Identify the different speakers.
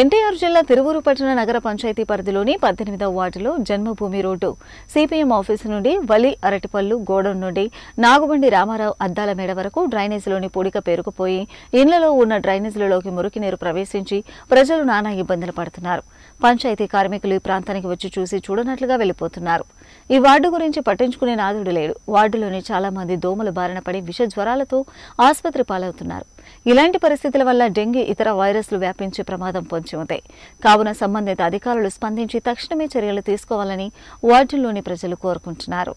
Speaker 1: ఎన్టీఆర్ జిల్లా తిరువూరు పట్టణ నగర పంచాయతీ పరిధిలోని పద్దెనిమిదవ వార్డులో జన్మభూమి రోడ్డు సిపిఎం ఆఫీసు నుండి వలి అరటిపల్లు గోడం నుండి నాగుబండి రామారావు అద్దాల మేడ వరకు డ్రైనేజీలోని పూడిక పేరుకుపోయి ఇళ్లలో ఉన్న డ్రైనేజీలలోకి మురికి నీరు ప్రవేశించి ప్రజలు నానా ఇబ్బందులు పడుతున్నారు పంచాయతీ కార్మికులు ఈ ప్రాంతానికి వచ్చి చూసి చూడనట్లుగా వెళ్ళిపోతున్నారు ఈ వార్డు గురించి పట్టించుకునే నాదుడు లేడు వార్డులోని చాలా మంది దోమల బారిన పడి విష జ్వరాలతో ఆసుపత్రి పాలవుతున్నారు ఇలాంటి పరిస్థితుల వల్ల డెంగీ ఇతర వైరస్లు వ్యాపించే ప్రమాదం పొంచి ఉంది కావున సంబంధిత అధికారులు స్పందించి తక్షణమే చర్యలు తీసుకోవాలని వార్డుల్లోని ప్రజలు కోరుకుంటున్నారు